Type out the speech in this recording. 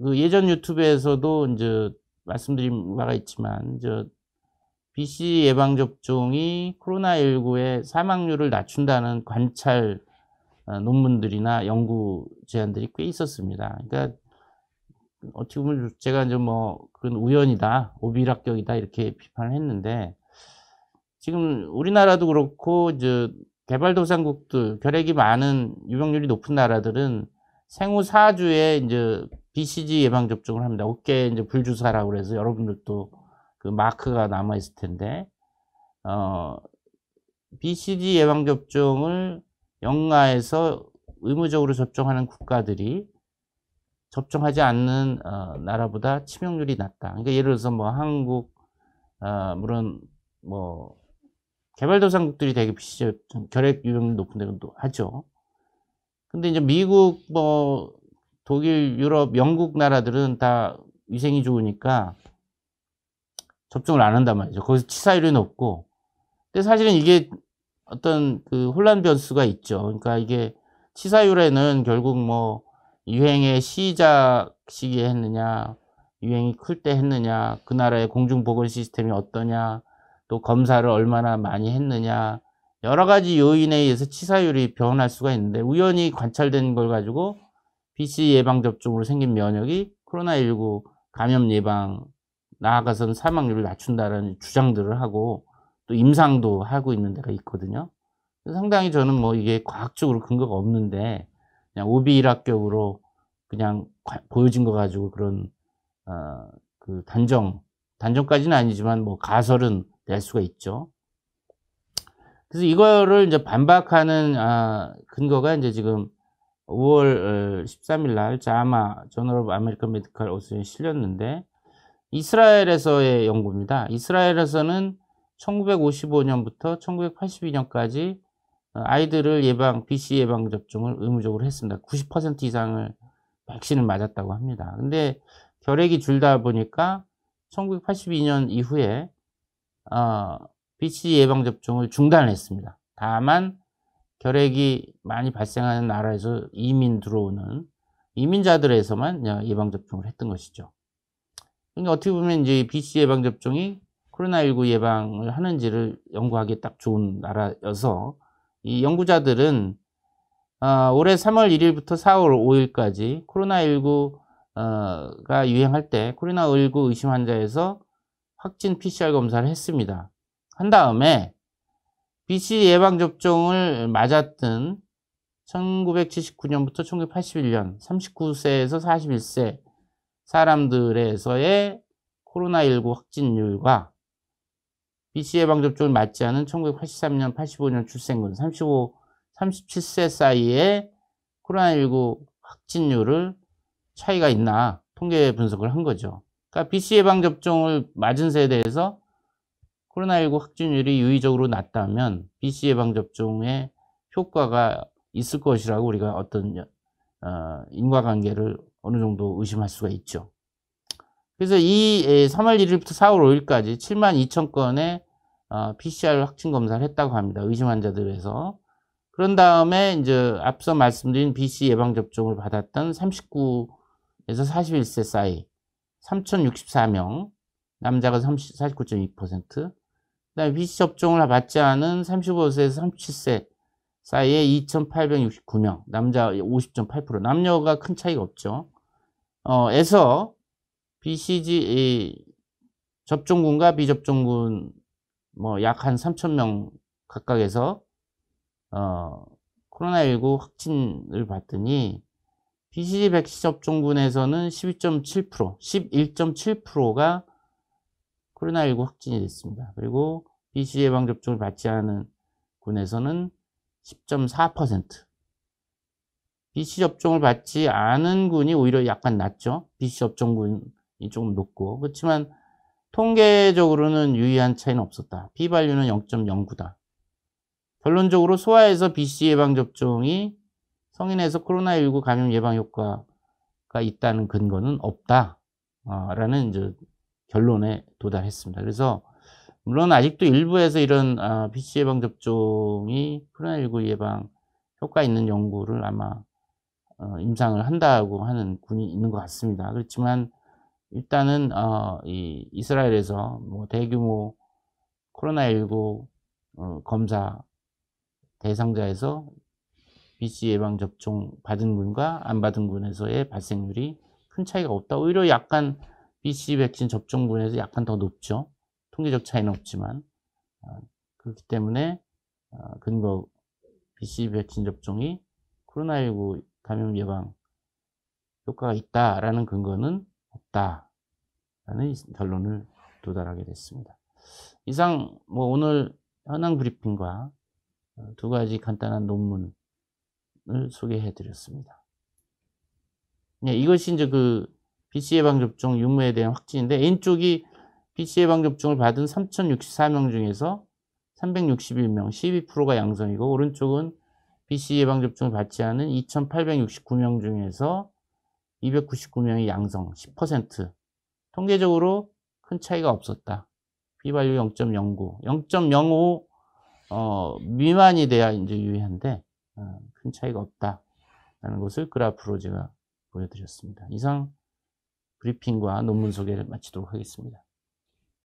그 예전 유튜브에서도 이제 말씀드린 바가 있지만 저 BC 예방접종이 코로나19의 사망률을 낮춘다는 관찰 어, 논문들이나 연구 제안들이 꽤 있었습니다. 그러니까 어떻게 보면 제가 이제 뭐 그건 우연이다, 오비락격이다 이렇게 비판을 했는데 지금 우리나라도 그렇고 이제 개발도상국들 결핵이 많은 유병률이 높은 나라들은 생후 4주에 이제 BCG 예방 접종을 합니다. 어깨 이제 불주사라고 그래서 여러분들도 그 마크가 남아 있을 텐데 어 BCG 예방 접종을 영가에서 의무적으로 접종하는 국가들이 접종하지 않는 어, 나라보다 치명률이 낮다. 그러니까 예를 들어서 뭐 한국 어, 물론 뭐 개발도상국들이 되게 비시적 결핵 유형률 높은 데도 하죠. 근데 이제 미국 뭐 독일, 유럽, 영국 나라들은 다 위생이 좋으니까 접종을 안 한단 말이죠. 거기서 치사율이 높고. 근데 사실은 이게 어떤 그 혼란 변수가 있죠. 그러니까 이게 치사율에는 결국 뭐 유행의 시작 시기에 했느냐, 유행이 클 때 했느냐, 그 나라의 공중보건 시스템이 어떠냐, 또 검사를 얼마나 많이 했느냐, 여러 가지 요인에 의해서 치사율이 변할 수가 있는데 우연히 관찰된 걸 가지고 BC 예방 접종으로 생긴 면역이 코로나19 감염 예방 나아가서는 사망률을 낮춘다라는 주장들을 하고 또 임상도 하고 있는 데가 있거든요. 상당히 저는 뭐 이게 과학적으로 근거가 없는데 그냥 오비일학격으로 그냥 보여진 거 가지고 그런 어, 그 단정 단정까지는 아니지만 뭐 가설은 낼 수가 있죠. 그래서 이거를 이제 반박하는 아, 근거가 이제 지금 5월 13일 어, 날 자마 저널 오브 아메리칸 메디컬 오스에 실렸는데 이스라엘에서의 연구입니다. 이스라엘에서는 1955년부터 1982년까지 어, 아이들을 예방, BC 예방 접종을 의무적으로 했습니다. 90% 이상을 백신을 맞았다고 합니다. 근데 결핵이 줄다 보니까 1982년 이후에 어, BC 예방 접종을 중단했습니다. 다만 결핵이 많이 발생하는 나라에서 이민 들어오는 이민자들에서만 예방접종을 했던 것이죠. 그러 어떻게 보면 이제 BC 예방접종이 코로나19 예방을 하는지를 연구하기 딱 좋은 나라여서 이 연구자들은 어, 올해 3월 1일부터 4월 5일까지 코로나19가 어, 유행할 때 코로나19 의심 환자에서 확진 PCR 검사를 했습니다. 한 다음에 BC 예방접종을 맞았던 1979년부터 1981년 39세에서 41세 사람들에서의 코로나19 확진율과 BC 예방접종을 맞지 않은 1983년, 85년 출생군 35, 37세 사이에 코로나19 확진율을 차이가 있나 통계 분석을 한 거죠. 그러니까 BC 예방접종을 맞은 세대에서 코로나19 확진율이 유의적으로 낮다면 BC 예방접종의 효과가 있을 것이라고 우리가 어떤 어, 인과관계를 어느 정도 의심할 수가 있죠. 그래서 이 3월 1일부터 4월 5일까지 7만 2천 건의 어, PCR 확진 검사를 했다고 합니다. 의심 환자들에서. 그런 다음에 이제 앞서 말씀드린 BC 예방접종을 받았던 39에서 41세 사이 3,064명, 남자가 49.2%, 그다음 에 위치 접종을 받지 않은 35세에서 37세 사이에 2,869명, 남자 50.8%, 남녀가 큰 차이가 없죠. 어, 에서 BCG 접종군과 비접종군 뭐 약 한 3,000명 각각에서 어, 코로나19 확진을 봤더니 BCG 백신 접종군에서는 12.7%, 11.7%가 코로나19 확진이 됐습니다. 그리고 BC 예방접종을 받지 않은 군에서는 10.4%. BC 접종을 받지 않은 군이 오히려 약간 낮죠. BC 접종군이 조금 높고. 그렇지만 통계적으로는 유의한 차이는 없었다. P발류는 0.09다. 결론적으로 소아에서 BC 예방접종이 성인에서 코로나19 감염 예방 효과가 있다는 근거는 없다. 라는 이제 결론에 도달했습니다. 그래서 물론 아직도 일부에서 이런 아, BC 예방 접종이 코로나19 예방 효과 있는 연구를 아마 어, 임상을 한다고 하는 군이 있는 것 같습니다. 그렇지만 일단은 어, 이 이스라엘에서 뭐 대규모 코로나19 어, 검사 대상자에서 BC 예방 접종 받은 군과 안 받은 군에서의 발생률이 큰 차이가 없다. 오히려 약간 BC 백신 접종분에서 약간 더 높죠. 통계적 차이는 없지만 어, 그렇기 때문에 어, 근거 BC 백신 접종이 코로나19 감염 예방 효과가 있다라는 근거는 없다라는 결론을 도달하게 됐습니다. 이상 뭐 오늘 현황 브리핑과 어, 두 가지 간단한 논문을 소개해 드렸습니다. 네, 이것이 이제 그 BC 예방 접종 유무에 대한 확진인데 N쪽이 BC 예방 접종을 받은 3,064명 중에서 361명, 12%가 양성이고 오른쪽은 BC 예방 접종을 받지 않은 2,869명 중에서 299명이 양성, 10%. 통계적으로 큰 차이가 없었다. 비발류 0.09, 0.05 어, 미만이 돼야 이제 유의한데 어, 큰 차이가 없다라는 것을 그래프로 제가 보여드렸습니다. 이상 브리핑과 논문 소개를 마치도록 하겠습니다.